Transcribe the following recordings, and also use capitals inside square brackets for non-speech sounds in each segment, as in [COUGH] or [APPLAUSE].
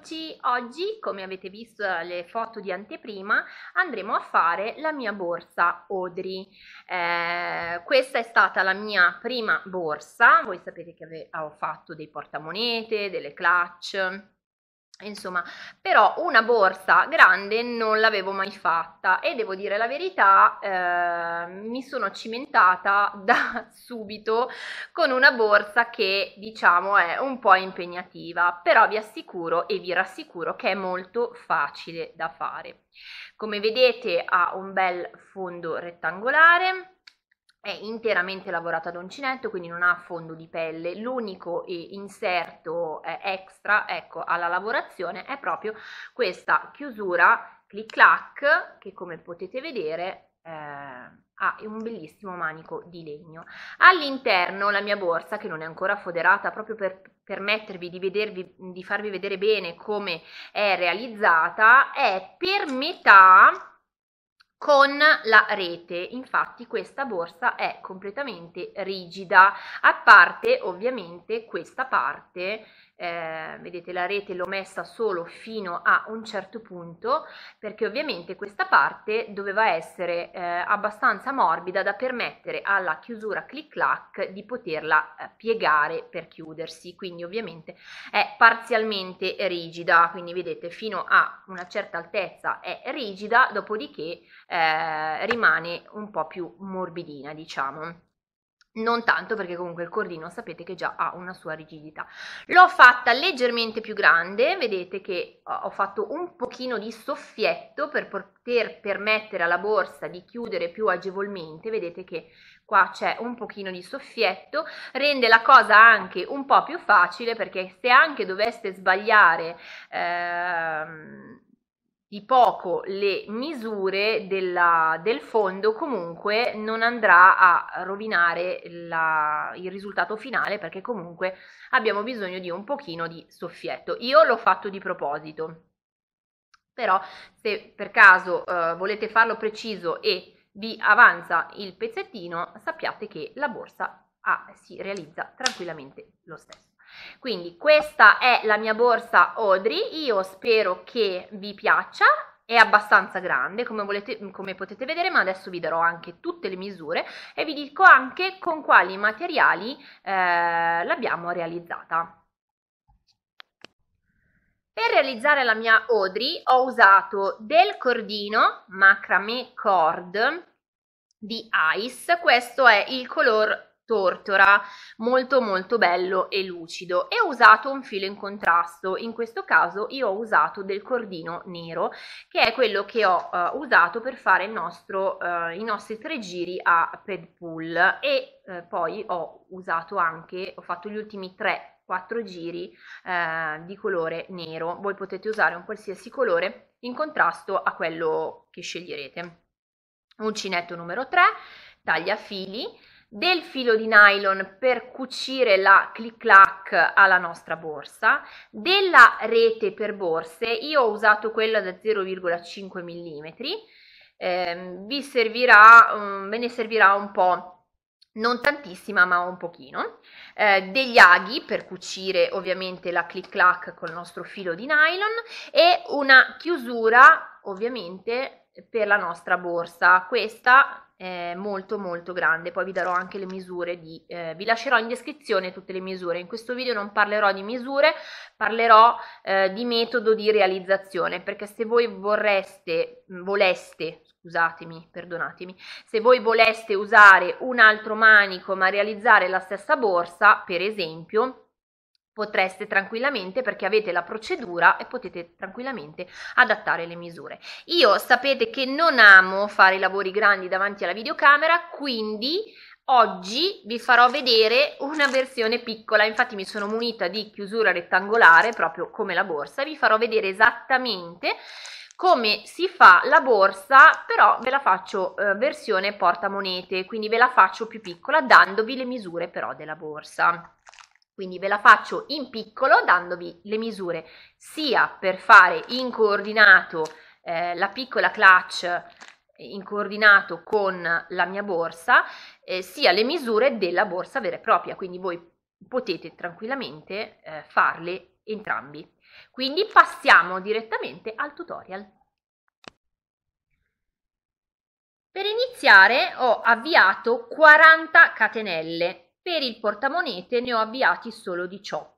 Eccoci, oggi come avete visto dalle foto di anteprima andremo a fare la mia borsa Odri. Eh, questa è stata la mia prima borsa, voi sapete che ho fatto dei portamonete, delle clutch, Insomma, però una borsa grande non l'avevo mai fatta e devo dire la verità, eh, mi sono cimentata [LAUGHS] da subito con una borsa che diciamo è un po' impegnativa, però vi assicuro e vi rassicuro che è molto facile da fare. Come vedete ha un bel fondo rettangolare, è interamente lavorata ad uncinetto, quindi non ha fondo di pelle. L'unico eh, inserto eh, extra ecco, alla lavorazione è proprio questa chiusura clic clac che come potete vedere eh, ha un bellissimo manico di legno. All'interno la mia borsa, che non è ancora foderata, proprio per permettervi di, vedervi, di farvi vedere bene come è realizzata, è per metà con la rete infatti questa borsa è completamente rigida a parte ovviamente questa parte eh, vedete la rete l'ho messa solo fino a un certo punto perché ovviamente questa parte doveva essere eh, abbastanza morbida da permettere alla chiusura click clack di poterla eh, piegare per chiudersi quindi ovviamente è parzialmente rigida quindi vedete fino a una certa altezza è rigida dopodiché eh, rimane un po' più morbidina diciamo non tanto perché comunque il cordino sapete che già ha una sua rigidità l'ho fatta leggermente più grande vedete che eh, ho fatto un pochino di soffietto per poter permettere alla borsa di chiudere più agevolmente vedete che qua c'è un pochino di soffietto rende la cosa anche un po' più facile perché se anche doveste sbagliare ehm, di poco le misure della, del fondo comunque non andrà a rovinare la, il risultato finale perché comunque abbiamo bisogno di un pochino di soffietto io l'ho fatto di proposito però se per caso eh, volete farlo preciso e vi avanza il pezzettino sappiate che la borsa ah, si realizza tranquillamente lo stesso quindi questa è la mia borsa Audrey, io spero che vi piaccia, è abbastanza grande come, volete, come potete vedere ma adesso vi darò anche tutte le misure e vi dico anche con quali materiali eh, l'abbiamo realizzata. Per realizzare la mia Audrey ho usato del cordino macrame cord di Ice, questo è il color tortora molto molto bello e lucido e ho usato un filo in contrasto in questo caso io ho usato del cordino nero che è quello che ho uh, usato per fare nostro, uh, i nostri tre giri a ped pull e uh, poi ho usato anche ho fatto gli ultimi tre 4 giri eh, di colore nero voi potete usare un qualsiasi colore in contrasto a quello che sceglierete uncinetto numero 3 taglia fili del filo di nylon per cucire la click clack alla nostra borsa, della rete per borse, io ho usato quella da 0,5 mm, eh, vi servirà, um, ve ne servirà un po' non tantissima ma un pochino, eh, degli aghi per cucire ovviamente la click clack col nostro filo di nylon e una chiusura ovviamente per la nostra borsa, questa eh, molto molto grande poi vi darò anche le misure di eh, vi lascerò in descrizione tutte le misure in questo video non parlerò di misure parlerò eh, di metodo di realizzazione perché se voi vorreste mm, voleste scusatemi perdonatemi se voi voleste usare un altro manico ma realizzare la stessa borsa per esempio potreste tranquillamente perché avete la procedura e potete tranquillamente adattare le misure. Io sapete che non amo fare i lavori grandi davanti alla videocamera, quindi oggi vi farò vedere una versione piccola, infatti mi sono munita di chiusura rettangolare proprio come la borsa, vi farò vedere esattamente come si fa la borsa però ve la faccio eh, versione portamonete quindi ve la faccio più piccola dandovi le misure però della borsa quindi ve la faccio in piccolo dandovi le misure sia per fare in coordinato eh, la piccola clutch in coordinato con la mia borsa, eh, sia le misure della borsa vera e propria, quindi voi potete tranquillamente eh, farle entrambi. Quindi passiamo direttamente al tutorial. Per iniziare ho avviato 40 catenelle per il portamonete ne ho avviati solo 18.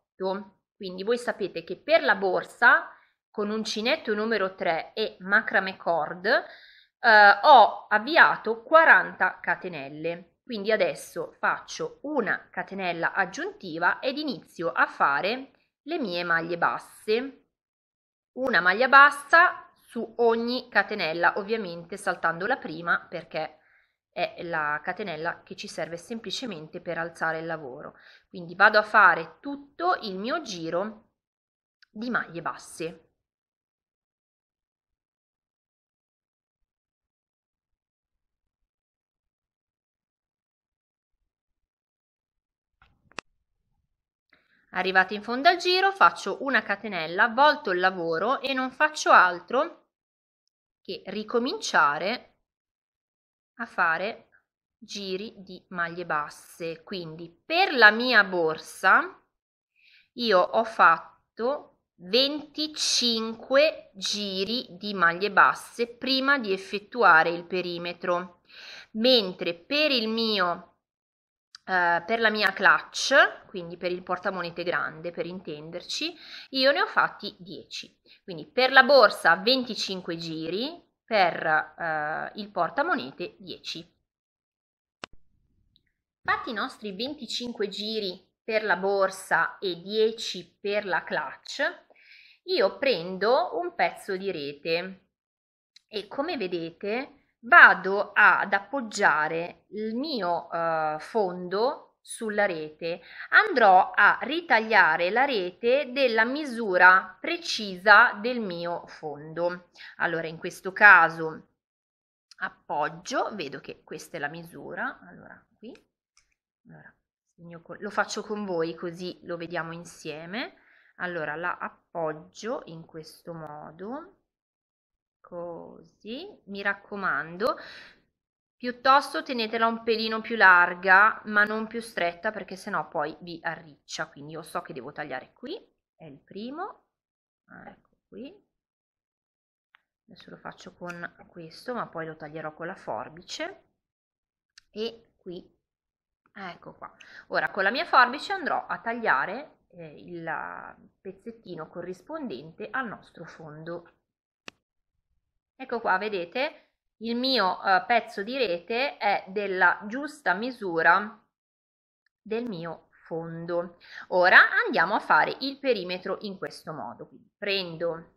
Quindi voi sapete che per la borsa con uncinetto numero 3 e macrame cord eh, ho avviato 40 catenelle. Quindi adesso faccio una catenella aggiuntiva ed inizio a fare le mie maglie basse. Una maglia bassa su ogni catenella, ovviamente saltando la prima perché è la catenella che ci serve semplicemente per alzare il lavoro. Quindi vado a fare tutto il mio giro di maglie basse. Arrivata in fondo al giro faccio una catenella, volto il lavoro e non faccio altro che ricominciare a fare giri di maglie basse quindi per la mia borsa io ho fatto 25 giri di maglie basse prima di effettuare il perimetro mentre per il mio eh, per la mia clutch quindi per il portamonete grande per intenderci io ne ho fatti 10 quindi per la borsa 25 giri per eh, il portamonete 10. Fatti i nostri 25 giri per la borsa e 10 per la clutch, io prendo un pezzo di rete e come vedete vado ad appoggiare il mio eh, fondo sulla rete, andrò a ritagliare la rete della misura precisa del mio fondo. Allora, in questo caso appoggio, vedo che questa è la misura, allora qui, allora, lo faccio con voi così lo vediamo insieme, allora la appoggio in questo modo, così, mi raccomando, Piuttosto tenetela un pelino più larga, ma non più stretta, perché sennò poi vi arriccia. Quindi io so che devo tagliare qui, è il primo, ah, ecco qui. Adesso lo faccio con questo, ma poi lo taglierò con la forbice. E qui, ecco qua. Ora con la mia forbice andrò a tagliare eh, il pezzettino corrispondente al nostro fondo. Ecco qua, vedete? il mio eh, pezzo di rete è della giusta misura del mio fondo. Ora andiamo a fare il perimetro in questo modo. Quindi prendo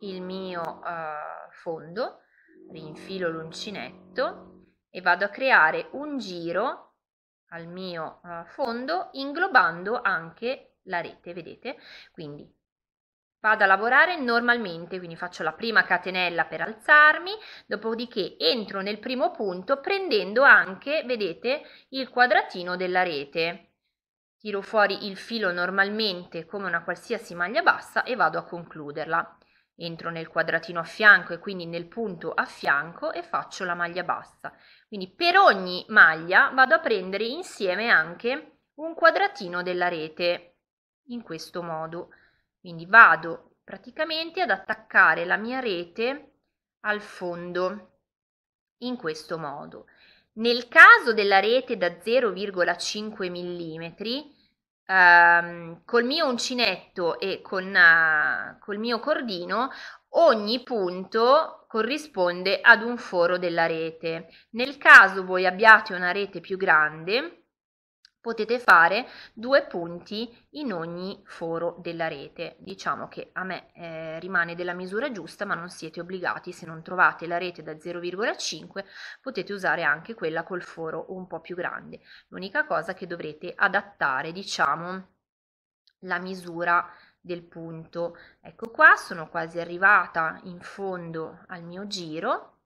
il mio eh, fondo, rinfilo l'uncinetto e vado a creare un giro al mio eh, fondo inglobando anche la rete, vedete? Quindi Vado a lavorare normalmente, quindi faccio la prima catenella per alzarmi, dopodiché entro nel primo punto prendendo anche, vedete, il quadratino della rete. Tiro fuori il filo normalmente come una qualsiasi maglia bassa e vado a concluderla. Entro nel quadratino a fianco e quindi nel punto a fianco e faccio la maglia bassa. Quindi per ogni maglia vado a prendere insieme anche un quadratino della rete, in questo modo. Quindi vado praticamente ad attaccare la mia rete al fondo in questo modo. Nel caso della rete da 0,5 mm, ehm, col mio uncinetto e con, uh, col mio cordino, ogni punto corrisponde ad un foro della rete. Nel caso voi abbiate una rete più grande, potete fare due punti in ogni foro della rete. Diciamo che a me eh, rimane della misura giusta, ma non siete obbligati, se non trovate la rete da 0,5 potete usare anche quella col foro un po' più grande. L'unica cosa che dovrete adattare, diciamo, la misura del punto. Ecco qua, sono quasi arrivata in fondo al mio giro.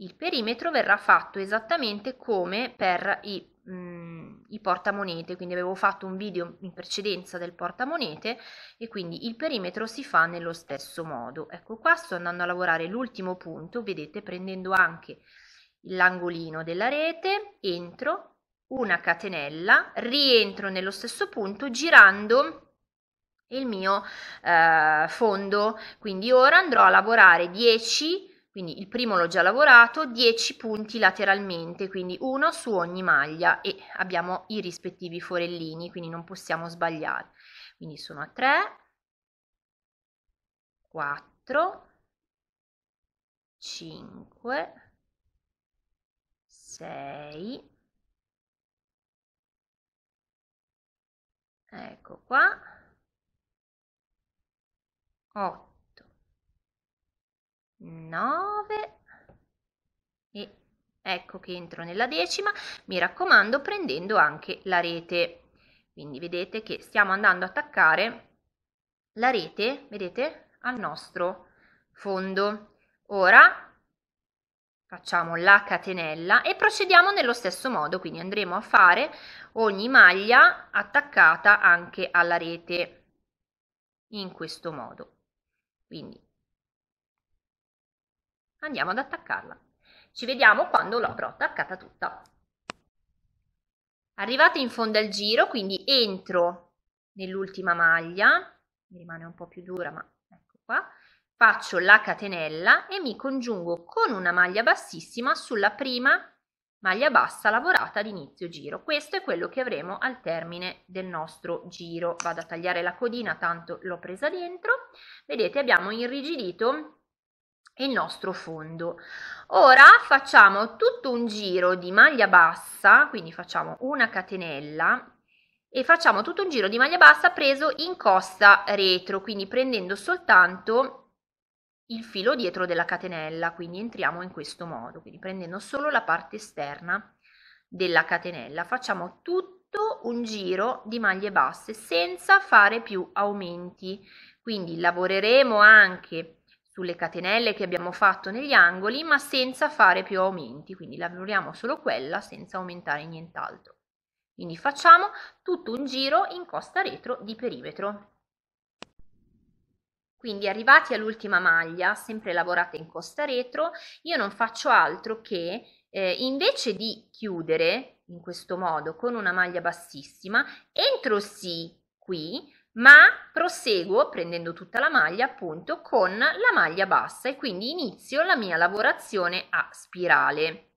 Il perimetro verrà fatto esattamente come per i... Mm, i portamonete, quindi avevo fatto un video in precedenza del portamonete e quindi il perimetro si fa nello stesso modo. Ecco qua sto andando a lavorare l'ultimo punto, vedete prendendo anche l'angolino della rete, entro, una catenella, rientro nello stesso punto girando il mio eh, fondo quindi ora andrò a lavorare 10 quindi il primo l'ho già lavorato, 10 punti lateralmente, quindi uno su ogni maglia e abbiamo i rispettivi forellini, quindi non possiamo sbagliare. Quindi sono a 3, 4, 5, 6, ecco qua, 8. 9 e ecco che entro nella decima mi raccomando prendendo anche la rete quindi vedete che stiamo andando ad attaccare la rete vedete al nostro fondo ora facciamo la catenella e procediamo nello stesso modo quindi andremo a fare ogni maglia attaccata anche alla rete in questo modo quindi Andiamo ad attaccarla. Ci vediamo quando l'avrò attaccata tutta. Arrivate in fondo al giro, quindi entro nell'ultima maglia, mi rimane un po' più dura, ma ecco qua, faccio la catenella e mi congiungo con una maglia bassissima sulla prima maglia bassa lavorata ad inizio giro. Questo è quello che avremo al termine del nostro giro. Vado a tagliare la codina, tanto l'ho presa dentro. Vedete abbiamo irrigidito il nostro fondo. Ora facciamo tutto un giro di maglia bassa, quindi facciamo una catenella e facciamo tutto un giro di maglia bassa preso in costa retro, quindi prendendo soltanto il filo dietro della catenella, quindi entriamo in questo modo, quindi prendendo solo la parte esterna della catenella. Facciamo tutto un giro di maglie basse senza fare più aumenti, quindi lavoreremo anche sulle catenelle che abbiamo fatto negli angoli ma senza fare più aumenti quindi lavoriamo solo quella senza aumentare nient'altro quindi facciamo tutto un giro in costa retro di perimetro quindi arrivati all'ultima maglia sempre lavorata in costa retro io non faccio altro che eh, invece di chiudere in questo modo con una maglia bassissima entro sì qui ma proseguo prendendo tutta la maglia appunto con la maglia bassa e quindi inizio la mia lavorazione a spirale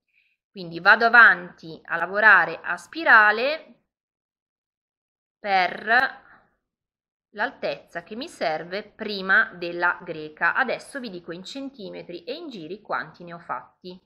quindi vado avanti a lavorare a spirale per l'altezza che mi serve prima della greca adesso vi dico in centimetri e in giri quanti ne ho fatti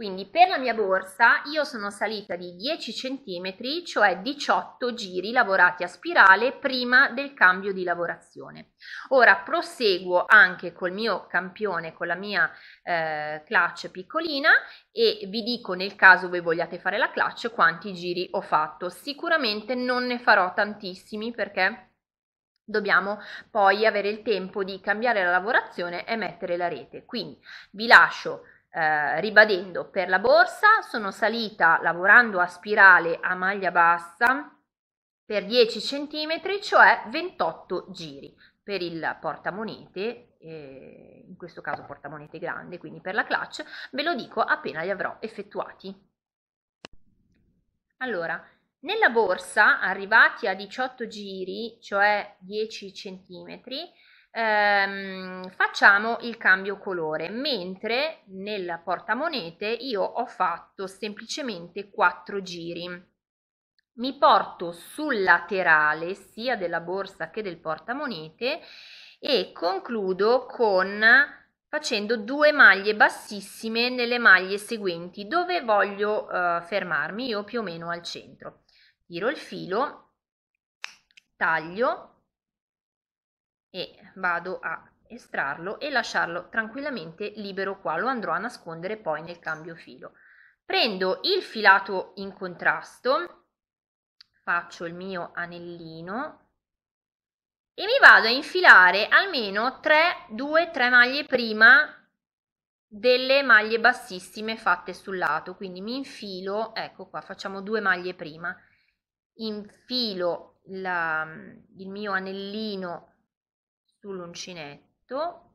quindi per la mia borsa io sono salita di 10 cm, cioè 18 giri lavorati a spirale prima del cambio di lavorazione. Ora proseguo anche col mio campione, con la mia eh, clutch piccolina e vi dico nel caso voi vogliate fare la clutch quanti giri ho fatto. Sicuramente non ne farò tantissimi perché dobbiamo poi avere il tempo di cambiare la lavorazione e mettere la rete. Quindi vi lascio eh, ribadendo per la borsa sono salita lavorando a spirale a maglia bassa per 10 cm, cioè 28 giri per il portamonete, eh, in questo caso portamonete grande, quindi per la clutch, ve lo dico appena li avrò effettuati. Allora, nella borsa, arrivati a 18 giri, cioè 10 centimetri, ehm, facciamo il cambio colore, mentre nel portamonete io ho fatto semplicemente quattro giri. Mi porto sul laterale sia della borsa che del portamonete e concludo con facendo due maglie bassissime nelle maglie seguenti dove voglio eh, fermarmi io più o meno al centro tiro il filo taglio e vado a estrarlo e lasciarlo tranquillamente libero qua, lo andrò a nascondere poi nel cambio filo. Prendo il filato in contrasto, faccio il mio anellino e mi vado a infilare almeno 3, 2, 3 maglie prima delle maglie bassissime fatte sul lato, quindi mi infilo, ecco qua, facciamo due maglie prima, infilo la, il mio anellino sull'uncinetto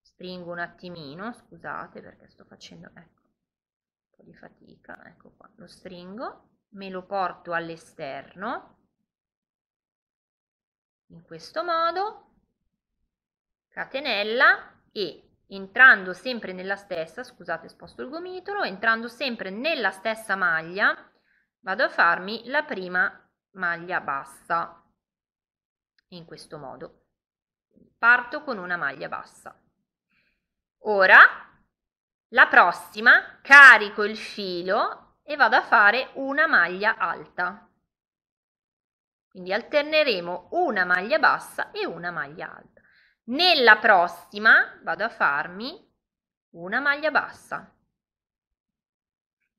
stringo un attimino scusate perché sto facendo ecco, un po' di fatica ecco qua lo stringo me lo porto all'esterno in questo modo catenella e entrando sempre nella stessa scusate sposto il gomitolo entrando sempre nella stessa maglia vado a farmi la prima maglia bassa in questo modo parto con una maglia bassa. Ora, la prossima, carico il filo e vado a fare una maglia alta. Quindi alterneremo una maglia bassa e una maglia alta. Nella prossima vado a farmi una maglia bassa.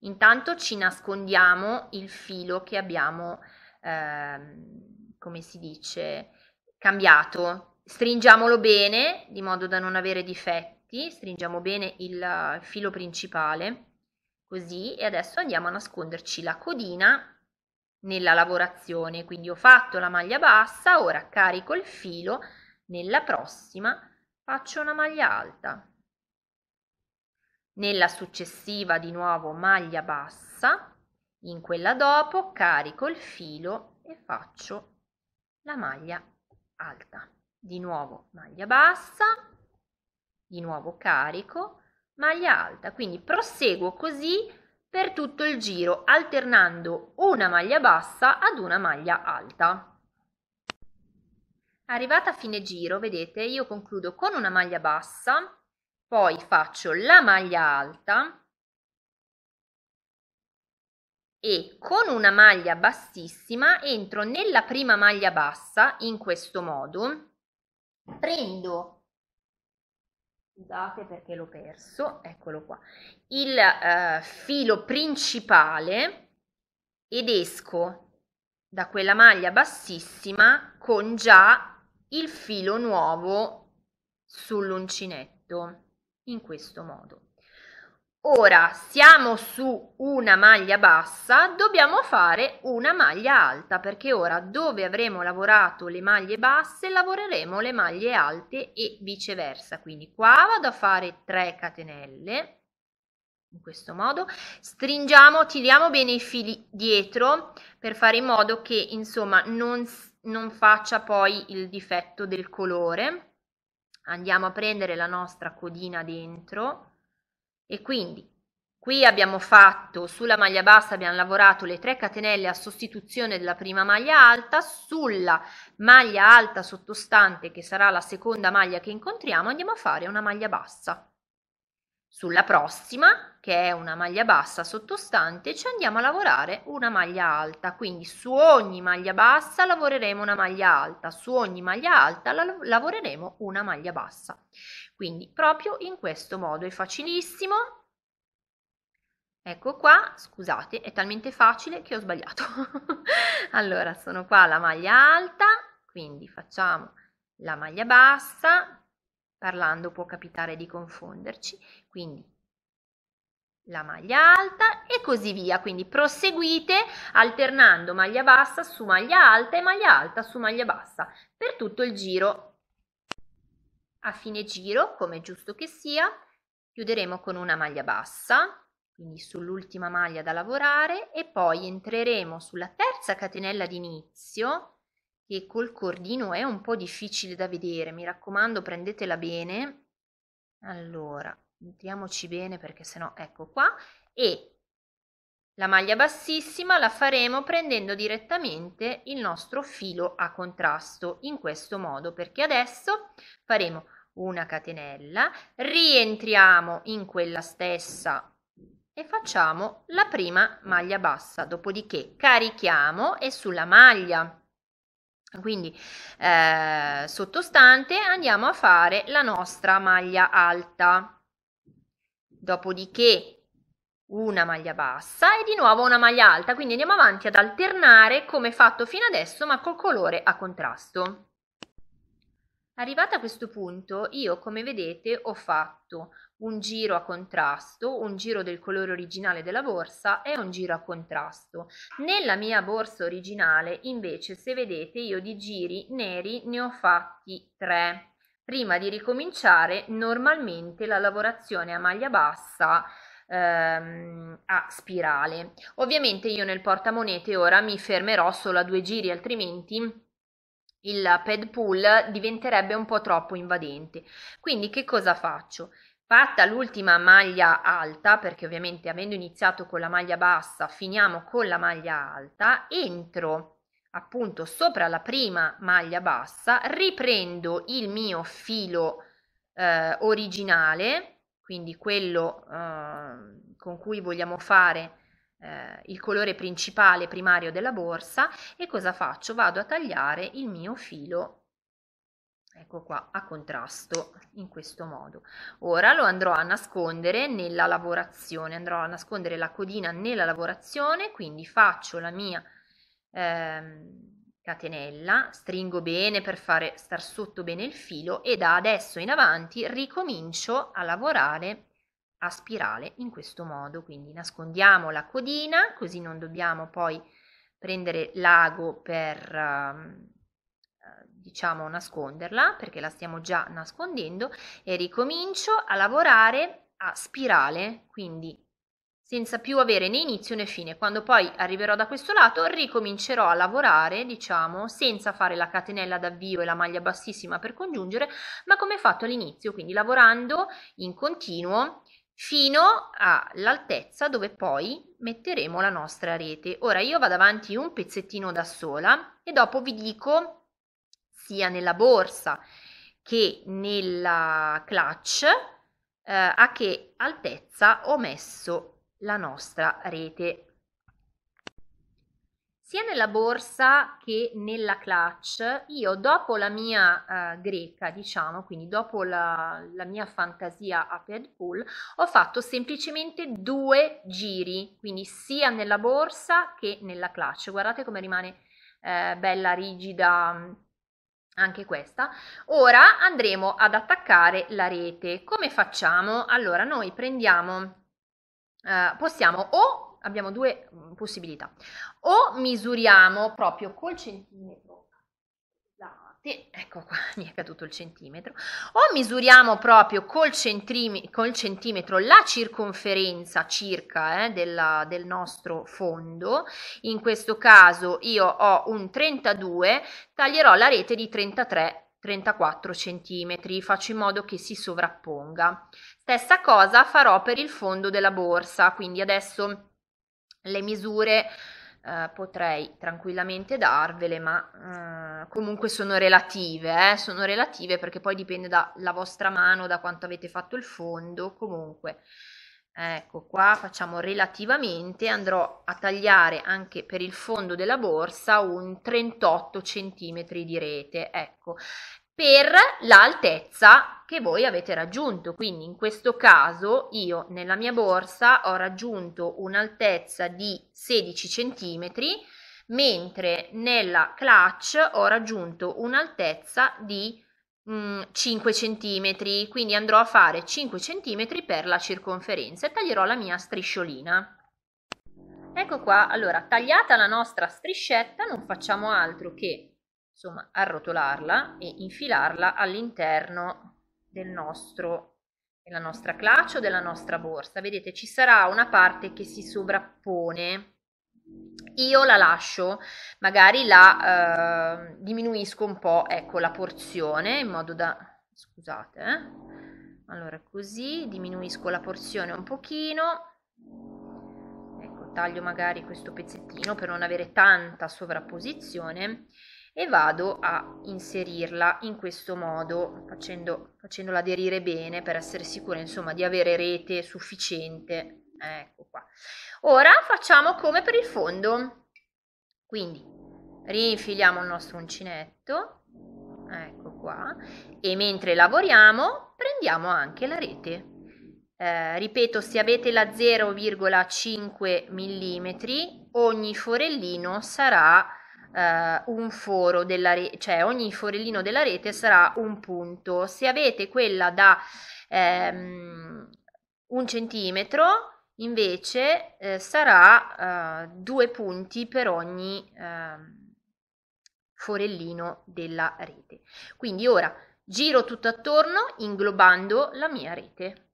Intanto ci nascondiamo il filo che abbiamo, ehm, come si dice, cambiato Stringiamolo bene, di modo da non avere difetti, stringiamo bene il filo principale, così, e adesso andiamo a nasconderci la codina nella lavorazione, quindi ho fatto la maglia bassa, ora carico il filo, nella prossima faccio una maglia alta, nella successiva di nuovo maglia bassa, in quella dopo carico il filo e faccio la maglia alta di nuovo maglia bassa, di nuovo carico, maglia alta. Quindi proseguo così per tutto il giro, alternando una maglia bassa ad una maglia alta. Arrivata a fine giro, vedete, io concludo con una maglia bassa, poi faccio la maglia alta e con una maglia bassissima entro nella prima maglia bassa in questo modo prendo scusate perché l'ho perso eccolo qua il eh, filo principale ed esco da quella maglia bassissima con già il filo nuovo sull'uncinetto in questo modo Ora siamo su una maglia bassa, dobbiamo fare una maglia alta perché ora dove avremo lavorato le maglie basse lavoreremo le maglie alte e viceversa. Quindi qua vado a fare 3 catenelle in questo modo, stringiamo, tiriamo bene i fili dietro per fare in modo che insomma non, non faccia poi il difetto del colore. Andiamo a prendere la nostra codina dentro e quindi qui abbiamo fatto sulla maglia bassa abbiamo lavorato le 3 catenelle a sostituzione della prima maglia alta, sulla maglia alta sottostante che sarà la seconda maglia che incontriamo andiamo a fare una maglia bassa. Sulla prossima, che è una maglia bassa sottostante, ci andiamo a lavorare una maglia alta, quindi su ogni maglia bassa lavoreremo una maglia alta, su ogni maglia alta la lavoreremo una maglia bassa. Quindi proprio in questo modo è facilissimo. Ecco qua, scusate, è talmente facile che ho sbagliato. [LAUGHS] allora, sono qua la maglia alta, quindi facciamo la maglia bassa, parlando può capitare di confonderci quindi la maglia alta e così via. Quindi proseguite alternando maglia bassa su maglia alta e maglia alta su maglia bassa per tutto il giro. A fine giro, come giusto che sia, chiuderemo con una maglia bassa, quindi sull'ultima maglia da lavorare e poi entreremo sulla terza catenella d'inizio che col cordino è un po' difficile da vedere, mi raccomando prendetela bene. Allora, nutriamoci bene perché sennò ecco qua e la maglia bassissima la faremo prendendo direttamente il nostro filo a contrasto in questo modo perché adesso faremo una catenella rientriamo in quella stessa e facciamo la prima maglia bassa dopodiché carichiamo e sulla maglia quindi eh, sottostante andiamo a fare la nostra maglia alta dopodiché una maglia bassa e di nuovo una maglia alta, quindi andiamo avanti ad alternare come fatto fino adesso ma col colore a contrasto. Arrivata a questo punto io come vedete ho fatto un giro a contrasto, un giro del colore originale della borsa e un giro a contrasto. Nella mia borsa originale invece se vedete io di giri neri ne ho fatti tre prima di ricominciare normalmente la lavorazione a maglia bassa ehm, a spirale. Ovviamente io nel portamonete ora mi fermerò solo a due giri, altrimenti il pad pull diventerebbe un po' troppo invadente. Quindi che cosa faccio? Fatta l'ultima maglia alta, perché ovviamente avendo iniziato con la maglia bassa finiamo con la maglia alta, entro appunto sopra la prima maglia bassa riprendo il mio filo eh, originale quindi quello eh, con cui vogliamo fare eh, il colore principale primario della borsa e cosa faccio vado a tagliare il mio filo ecco qua a contrasto in questo modo ora lo andrò a nascondere nella lavorazione andrò a nascondere la codina nella lavorazione quindi faccio la mia ehm, catenella, stringo bene per fare star sotto bene il filo e da adesso in avanti ricomincio a lavorare a spirale in questo modo, quindi nascondiamo la codina così non dobbiamo poi prendere l'ago per ehm, eh, diciamo nasconderla perché la stiamo già nascondendo e ricomincio a lavorare a spirale, quindi senza più avere né inizio né fine. Quando poi arriverò da questo lato ricomincerò a lavorare, diciamo, senza fare la catenella d'avvio e la maglia bassissima per congiungere, ma come fatto all'inizio, quindi lavorando in continuo fino all'altezza dove poi metteremo la nostra rete. Ora io vado avanti un pezzettino da sola e dopo vi dico sia nella borsa che nella clutch eh, a che altezza ho messo la nostra rete. Sia nella borsa che nella clutch, io dopo la mia eh, greca, diciamo, quindi dopo la, la mia fantasia a head pull, ho fatto semplicemente due giri, quindi sia nella borsa che nella clutch. Guardate come rimane eh, bella rigida mm, anche questa. Ora andremo ad attaccare la rete. Come facciamo? Allora noi prendiamo eh, possiamo o abbiamo due mm, possibilità o misuriamo proprio col centimetro ecco qua [LAUGHS] mi è caduto il centimetro, o misuriamo proprio col, col centimetro la circonferenza circa eh, della, del nostro fondo, in questo caso io ho un 32, taglierò la rete di 33 34 cm, faccio in modo che si sovrapponga. Stessa cosa farò per il fondo della borsa, quindi adesso le misure eh, potrei tranquillamente darvele, ma eh, comunque sono relative, eh, sono relative perché poi dipende dalla vostra mano, da quanto avete fatto il fondo, comunque ecco qua facciamo relativamente andrò a tagliare anche per il fondo della borsa un 38 centimetri di rete ecco per l'altezza che voi avete raggiunto quindi in questo caso io nella mia borsa ho raggiunto un'altezza di 16 centimetri mentre nella clutch ho raggiunto un'altezza di 5 mm, cm, quindi andrò a fare 5 cm per la circonferenza e taglierò la mia strisciolina. Ecco qua, allora tagliata la nostra striscetta non facciamo altro che insomma arrotolarla e infilarla all'interno del nostro della nostra clace o della nostra borsa. Vedete, ci sarà una parte che si sovrappone io la lascio, magari la eh, diminuisco un po', ecco, la porzione in modo da... scusate, eh? allora così, diminuisco la porzione un pochino, ecco, taglio magari questo pezzettino per non avere tanta sovrapposizione e vado a inserirla in questo modo, facendo, facendola aderire bene per essere sicura, insomma, di avere rete sufficiente Ecco qua. Ora facciamo come per il fondo. Quindi rinfiliamo il nostro uncinetto, ecco qua, e mentre lavoriamo prendiamo anche la rete. Eh, ripeto, se avete la 0,5 mm, ogni forellino sarà eh, un foro della rete, cioè ogni forellino della rete sarà un punto. Se avete quella da ehm, un centimetro, invece eh, sarà eh, due punti per ogni eh, forellino della rete. Quindi ora giro tutto attorno inglobando la mia rete.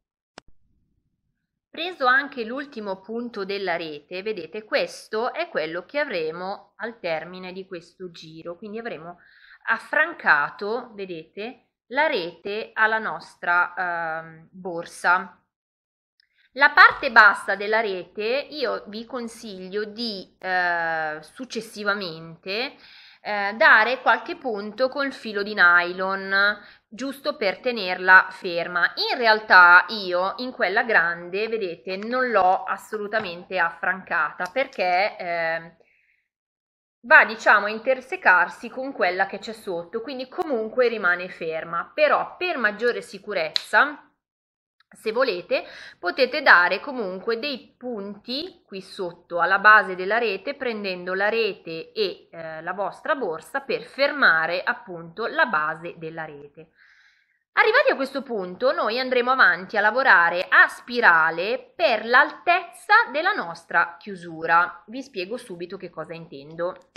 Preso anche l'ultimo punto della rete, vedete questo è quello che avremo al termine di questo giro, quindi avremo affrancato, vedete, la rete alla nostra ehm, borsa la parte bassa della rete io vi consiglio di eh, successivamente eh, dare qualche punto col filo di nylon giusto per tenerla ferma. In realtà io in quella grande, vedete, non l'ho assolutamente affrancata perché eh, va diciamo a intersecarsi con quella che c'è sotto, quindi comunque rimane ferma, però per maggiore sicurezza se volete potete dare comunque dei punti qui sotto alla base della rete prendendo la rete e eh, la vostra borsa per fermare appunto la base della rete. Arrivati a questo punto noi andremo avanti a lavorare a spirale per l'altezza della nostra chiusura. Vi spiego subito che cosa intendo.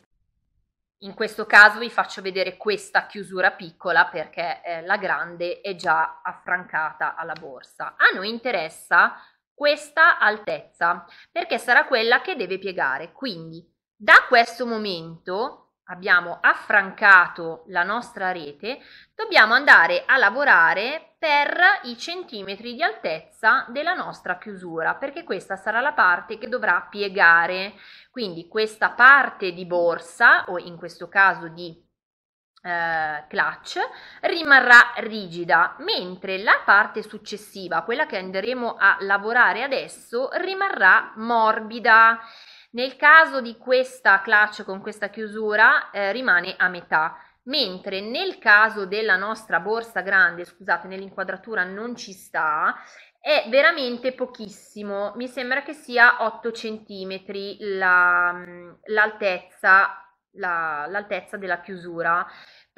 In questo caso vi faccio vedere questa chiusura piccola perché eh, la grande è già affrancata alla borsa. A noi interessa questa altezza perché sarà quella che deve piegare. Quindi da questo momento abbiamo affrancato la nostra rete, dobbiamo andare a lavorare per i centimetri di altezza della nostra chiusura, perché questa sarà la parte che dovrà piegare. Quindi questa parte di borsa, o in questo caso di eh, clutch, rimarrà rigida, mentre la parte successiva, quella che andremo a lavorare adesso, rimarrà morbida. Nel caso di questa clutch con questa chiusura eh, rimane a metà, mentre nel caso della nostra borsa grande, scusate, nell'inquadratura non ci sta, è veramente pochissimo, mi sembra che sia 8 cm mm, l'altezza la, l'altezza della chiusura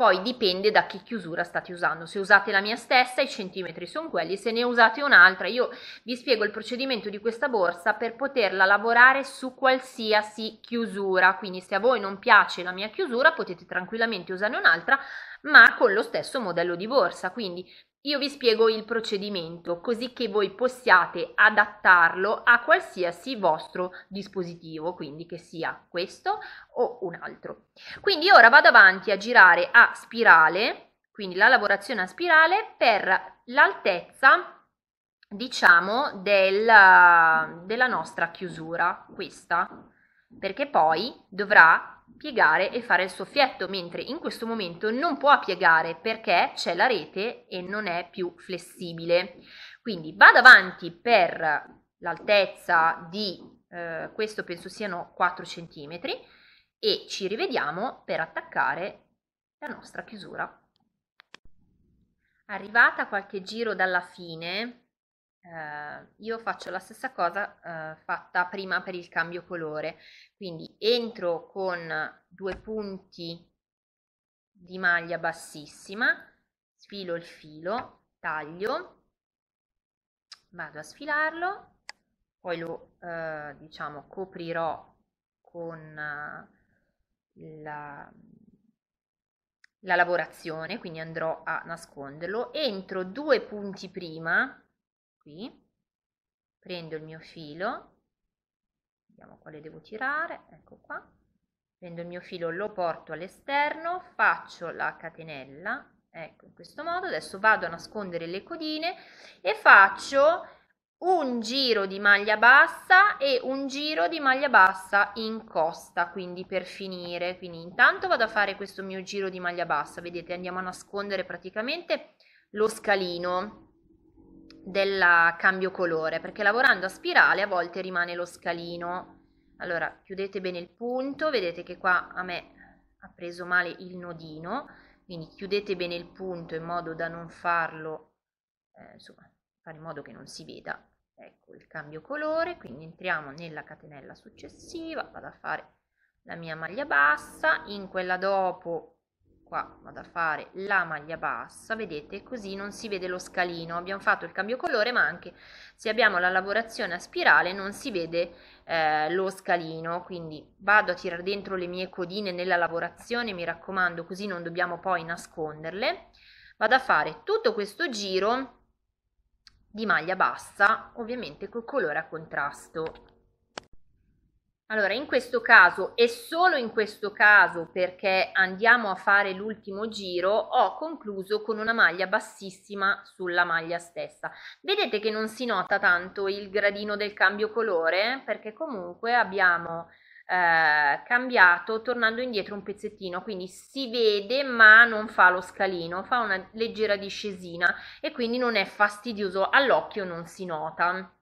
poi dipende da che chiusura state usando. Se usate la mia stessa, i centimetri sono quelli, se ne usate un'altra, io vi spiego il procedimento di questa borsa per poterla lavorare su qualsiasi chiusura. Quindi se a voi non piace la mia chiusura, potete tranquillamente usare un'altra, ma con lo stesso modello di borsa. Quindi io vi spiego il procedimento così che voi possiate adattarlo a qualsiasi vostro dispositivo, quindi che sia questo o un altro. Quindi ora vado avanti a girare a spirale, quindi la lavorazione a spirale per l'altezza diciamo del, della nostra chiusura, questa perché poi dovrà piegare e fare il soffietto, mentre in questo momento non può piegare perché c'è la rete e non è più flessibile. Quindi vado avanti per l'altezza di eh, questo penso siano 4 cm e ci rivediamo per attaccare la nostra chiusura. Arrivata qualche giro dalla fine, Ehm, io faccio la stessa cosa uh, fatta prima per il cambio colore, quindi entro con due punti di maglia bassissima, sfilo il filo, taglio, vado a sfilarlo, poi lo uh, diciamo coprirò con eh, la, la lavorazione, quindi andrò a nasconderlo, entro due punti prima qui prendo il mio filo vediamo quale devo tirare ecco qua prendo il mio filo lo porto all'esterno faccio la catenella ecco in questo modo adesso vado a nascondere le codine e faccio un giro di maglia bassa e un giro di maglia bassa in costa quindi per finire quindi intanto vado a fare questo mio giro di maglia bassa vedete andiamo a nascondere praticamente lo scalino del cambio colore perché lavorando a spirale a volte rimane lo scalino allora chiudete bene il punto vedete che qua a me ha preso male il nodino quindi chiudete bene il punto in modo da non farlo eh, insomma fare in modo che non si veda ecco il cambio colore quindi entriamo nella catenella successiva vado a fare la mia maglia bassa in quella dopo qua vado a fare la maglia bassa vedete così non si vede lo scalino abbiamo fatto il cambio colore ma anche se abbiamo la lavorazione a spirale non si vede eh, lo scalino quindi vado a tirare dentro le mie codine nella lavorazione mi raccomando così non dobbiamo poi nasconderle vado a fare tutto questo giro di maglia bassa ovviamente col colore a contrasto allora, in questo caso e solo in questo caso perché andiamo a fare l'ultimo giro, ho concluso con una maglia bassissima sulla maglia stessa. Vedete che non si nota tanto il gradino del cambio colore perché comunque abbiamo eh, cambiato tornando indietro un pezzettino, quindi si vede ma non fa lo scalino, fa una leggera discesina e quindi non è fastidioso all'occhio, non si nota.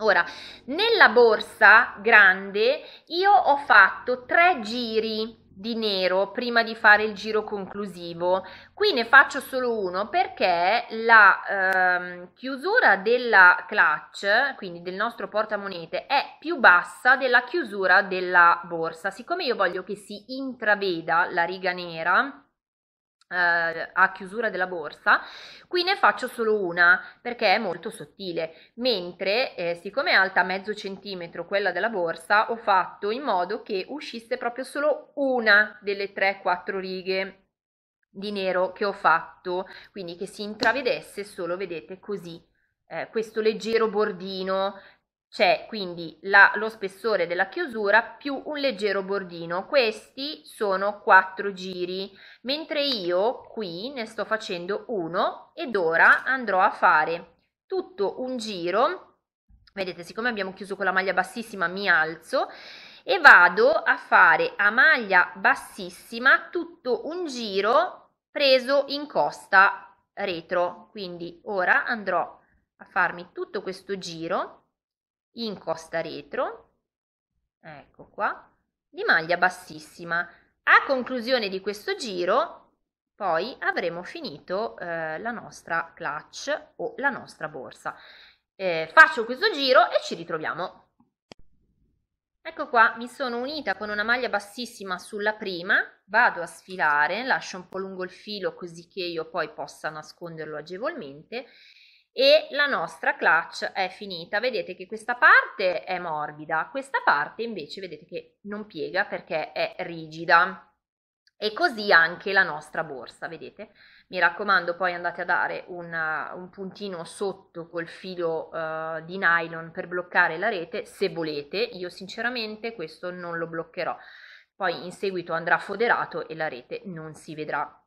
Ora, nella borsa grande io ho fatto tre giri di nero prima di fare il giro conclusivo. Qui ne faccio solo uno perché la ehm, chiusura della clutch, quindi del nostro portamonete, è più bassa della chiusura della borsa. Siccome io voglio che si intraveda la riga nera, eh, a chiusura della borsa qui ne faccio solo una perché è molto sottile mentre eh, siccome è alta mezzo centimetro quella della borsa ho fatto in modo che uscisse proprio solo una delle 3-4 righe di nero che ho fatto quindi che si intravedesse solo vedete così eh, questo leggero bordino c'è quindi la, lo spessore della chiusura più un leggero bordino. Questi sono 4 giri, mentre io qui ne sto facendo uno ed ora andrò a fare tutto un giro. Vedete, siccome abbiamo chiuso con la maglia bassissima, mi alzo e vado a fare a maglia bassissima tutto un giro preso in costa retro. Quindi ora andrò a farmi tutto questo giro in costa retro, ecco qua, di maglia bassissima. A conclusione di questo giro poi avremo finito eh, la nostra clutch o la nostra borsa. Eh, faccio questo giro e ci ritroviamo. Ecco qua, mi sono unita con una maglia bassissima sulla prima, vado a sfilare, lascio un po' lungo il filo così che io poi possa nasconderlo agevolmente e la nostra clutch è finita. Vedete che questa parte è morbida, questa parte invece vedete che non piega perché è rigida. E così anche la nostra borsa, vedete? Mi raccomando, poi andate a dare una, uh, un puntino sotto col filo uh, di nylon per bloccare la rete, se volete. Io sinceramente questo non lo bloccherò. Poi in seguito andrà foderato e la rete non si vedrà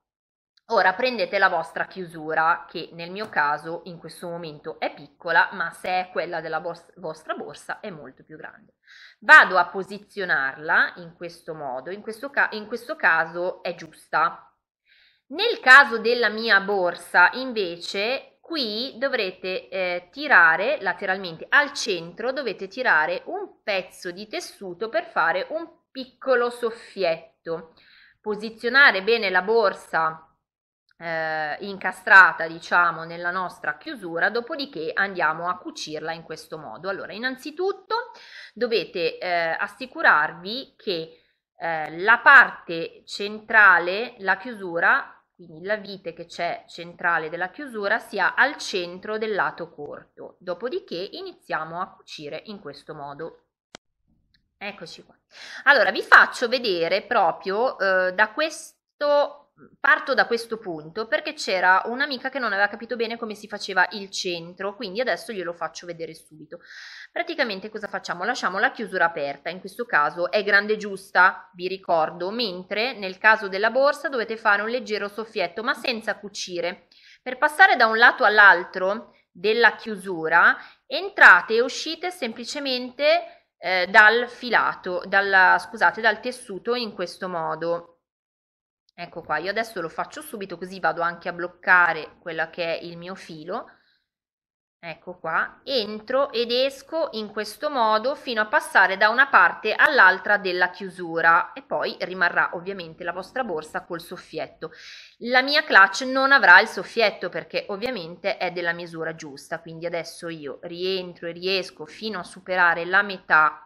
Ora prendete la vostra chiusura, che nel mio caso in questo momento è piccola, ma se è quella della vostra borsa è molto più grande. Vado a posizionarla in questo modo, in questo, ca in questo caso è giusta. Nel caso della mia borsa invece, qui dovrete eh, tirare lateralmente, al centro dovete tirare un pezzo di tessuto per fare un piccolo soffietto. Posizionare bene la borsa eh, incastrata diciamo nella nostra chiusura dopodiché andiamo a cucirla in questo modo allora innanzitutto dovete eh, assicurarvi che eh, la parte centrale la chiusura quindi la vite che c'è centrale della chiusura sia al centro del lato corto dopodiché iniziamo a cucire in questo modo eccoci qua allora vi faccio vedere proprio eh, da questo parto da questo punto perché c'era un'amica che non aveva capito bene come si faceva il centro, quindi adesso glielo faccio vedere subito. Praticamente cosa facciamo? Lasciamo la chiusura aperta, in questo caso è grande giusta, vi ricordo, mentre nel caso della borsa dovete fare un leggero soffietto ma senza cucire. Per passare da un lato all'altro della chiusura entrate e uscite semplicemente eh, dal filato, dalla, scusate, dal tessuto in questo modo ecco qua io adesso lo faccio subito così vado anche a bloccare quella che è il mio filo ecco qua entro ed esco in questo modo fino a passare da una parte all'altra della chiusura e poi rimarrà ovviamente la vostra borsa col soffietto la mia clutch non avrà il soffietto perché ovviamente è della misura giusta quindi adesso io rientro e riesco fino a superare la metà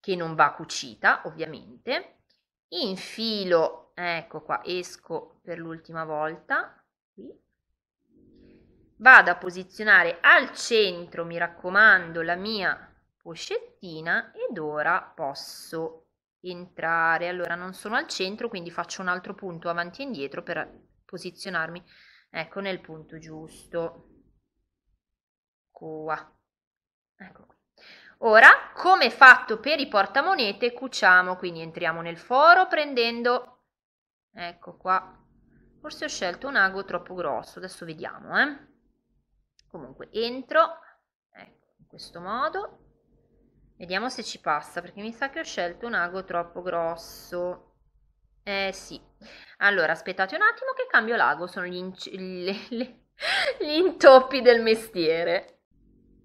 che non va cucita ovviamente infilo ecco qua, esco per l'ultima volta, qui. vado a posizionare al centro, mi raccomando, la mia poscettina ed ora posso entrare. Allora non sono al centro, quindi faccio un altro punto avanti e indietro per posizionarmi, ecco, nel punto giusto. Qua. Ecco qui. Ora, come fatto per i portamonete, cuciamo, quindi entriamo nel foro prendendo ecco qua forse ho scelto un ago troppo grosso adesso vediamo eh. comunque entro ecco, in questo modo vediamo se ci passa perché mi sa che ho scelto un ago troppo grosso eh sì allora aspettate un attimo che cambio l'ago sono gli, [LAUGHS] le, le, gli intoppi del mestiere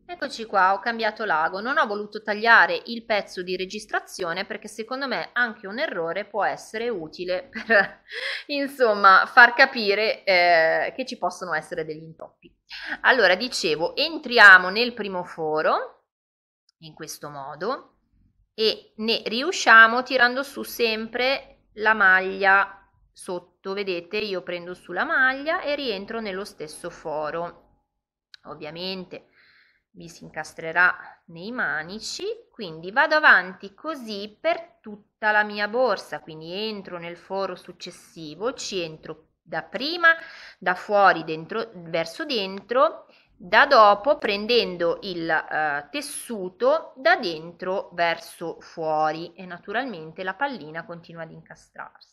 Eccoci qua, ho cambiato lago, non ho voluto tagliare il pezzo di registrazione perché secondo me anche un errore può essere utile [LAUGHS] per insomma far capire eh, che ci possono essere degli intoppi. Allora dicevo, entriamo nel primo foro in questo modo e ne riusciamo tirando su sempre la maglia sotto, vedete io prendo sulla maglia e rientro nello stesso foro. Ovviamente vi si incastrerà nei manici, quindi vado avanti così per tutta la mia borsa, quindi entro nel foro successivo, ci entro da prima, da fuori dentro, verso dentro, da dopo prendendo il eh, tessuto da dentro verso fuori e naturalmente la pallina continua ad incastrarsi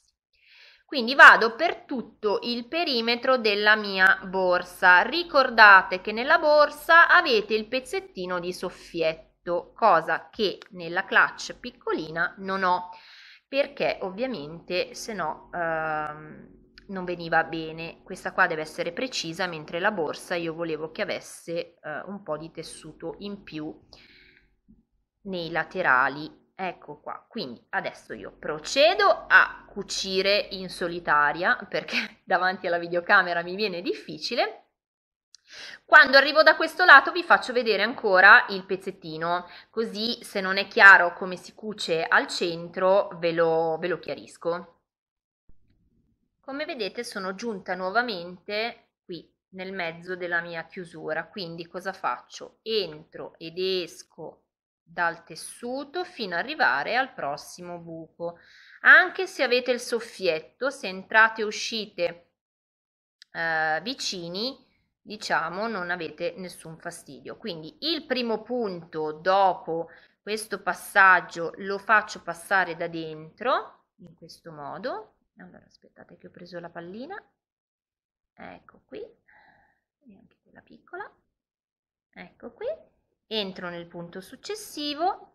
quindi vado per tutto il perimetro della mia borsa ricordate che nella borsa avete il pezzettino di soffietto cosa che nella clutch piccolina non ho perché ovviamente se no ehm, non veniva bene questa qua deve essere precisa mentre la borsa io volevo che avesse eh, un po' di tessuto in più nei laterali ecco qua quindi adesso io procedo a cucire in solitaria [LAUGHS] perché davanti alla videocamera mi viene difficile quando arrivo da questo lato vi faccio vedere ancora il pezzettino, così se non è chiaro come si cuce al centro ve lo, ve lo chiarisco. Come vedete sono giunta nuovamente qui nel mezzo della mia chiusura, quindi cosa faccio? Entro ed esco dal tessuto fino ad arrivare al prossimo buco. Anche se avete il soffietto, se entrate e uscite eh, vicini, diciamo non avete nessun fastidio. Quindi il primo punto dopo questo passaggio lo faccio passare da dentro in questo modo. Allora aspettate che ho preso la pallina. Ecco qui. E anche quella piccola. Ecco qui entro nel punto successivo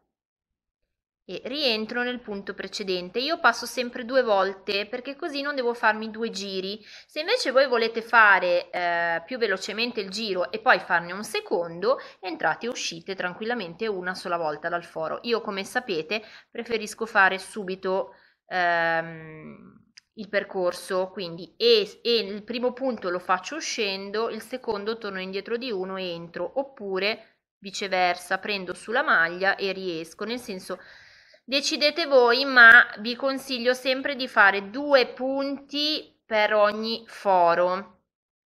e rientro nel punto precedente. Io passo sempre due volte perché così non devo farmi due giri. Se invece voi volete fare eh, più velocemente il giro e poi farne un secondo, entrate e uscite tranquillamente una sola volta dal foro. Io come sapete preferisco fare subito ehm, il percorso, quindi e, e il primo punto lo faccio uscendo, il secondo torno indietro di uno e entro, oppure viceversa prendo sulla maglia e riesco, nel senso decidete voi, ma vi consiglio sempre di fare due punti per ogni foro.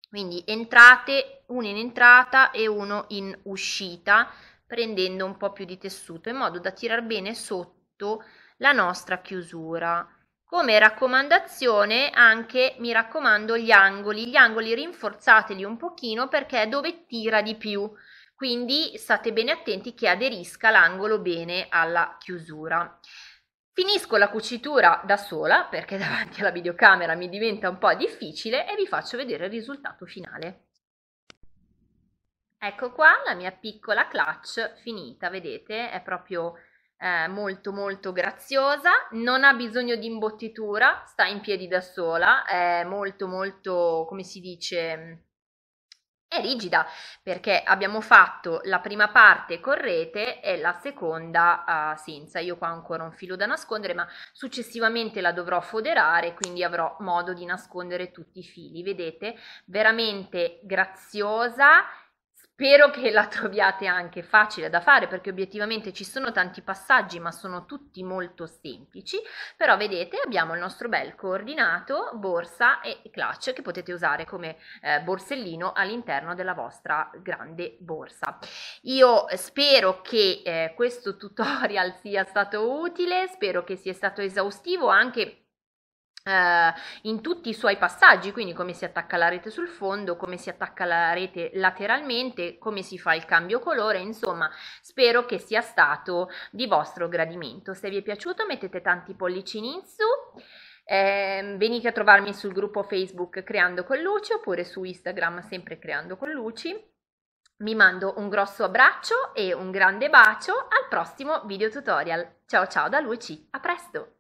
Quindi entrate, uno in entrata e uno in uscita, prendendo un po' più di tessuto in modo da tirar bene sotto la nostra chiusura. Come raccomandazione anche mi raccomando gli angoli, gli angoli rinforzateli un pochino perché è dove tira di più quindi state bene attenti che aderisca l'angolo bene alla chiusura. Finisco la cucitura da sola perché [LAUGHS] davanti alla videocamera mi diventa un po' difficile e vi faccio vedere il risultato finale. Ecco qua la mia piccola clutch finita, vedete? È proprio eh, molto molto graziosa, non ha bisogno di imbottitura, sta in piedi da sola, è molto molto, come si dice, è rigida perché abbiamo fatto la prima parte con rete e la seconda uh, senza. Io qua ho ancora un filo da nascondere, ma successivamente la dovrò foderare, quindi avrò modo di nascondere tutti i fili. Vedete, veramente graziosa Spero che la troviate anche facile da fare perché obiettivamente ci sono tanti passaggi ma sono tutti molto semplici, però vedete abbiamo il nostro bel coordinato, borsa e clutch che potete usare come eh, borsellino all'interno della vostra grande borsa. Io spero che eh, questo tutorial sia stato utile, spero che sia stato esaustivo anche eh, in tutti i suoi passaggi, quindi come si attacca la rete sul fondo, come si attacca la rete lateralmente, come si fa il cambio colore, insomma spero che sia stato di vostro gradimento. Se vi è piaciuto mettete tanti pollicini in su, eh, venite a trovarmi sul gruppo Facebook Creando con Luci oppure su Instagram sempre Creando con Luci. Mi mando un grosso abbraccio e un grande bacio al prossimo video tutorial. Ciao ciao da Luci, a presto!